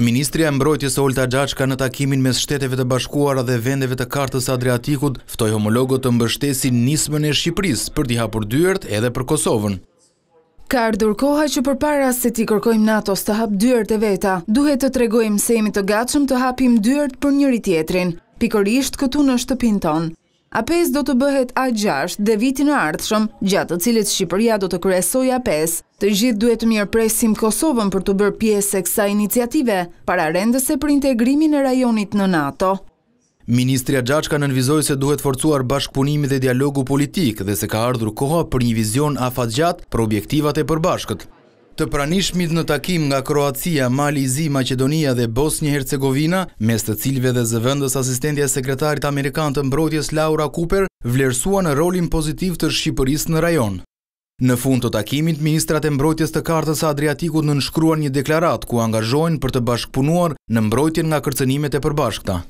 Ministria mbrojtjes Olta Gjaqka në takimin mes shteteve të bashkuara dhe vendeve të kartës Adriatikut ftoj homologot të mbështesin nismën e Shqipëris për t'i hapur dyërt edhe për Kosovën. Ka ardhur koha që për para se ti kërkojmë NATO-s të hapë dyërt e veta, duhet të tregojmë se jemi të gatshëm të hapim dyërt për njëri tjetrin, pikërisht këtu në shtëpin tonë. A5 do të bëhet A6 dhe vitin e ardhshëm, gjatë të cilit Shqipëria do të kresoj A5, të gjithë duhet të mirë presim Kosovën për të bërë pjesë e kësa iniciative, para rendëse për integrimin e rajonit në NATO. Ministria Gjashka nënvizoj se duhet forcuar bashkëpunimi dhe dialogu politik dhe se ka ardhur koha për një vizion afat gjatë për objektivat e përbashkët. Të pranishmit në takim nga Kroacia, Mali, Zi, Macedonia dhe bosnjë Hercegovina, mes të cilve dhe zëvëndës asistentja sekretarit Amerikan të mbrojtjes Laura Cooper, vlerësua në rolin pozitiv të Shqipëris në rajon. Në fund të takimit, ministrat e mbrojtjes të kartës Adriatikut në nshkruan një deklarat ku angazhojnë për të bashkëpunuar në mbrojtjen nga kërcenimet e përbashkëta.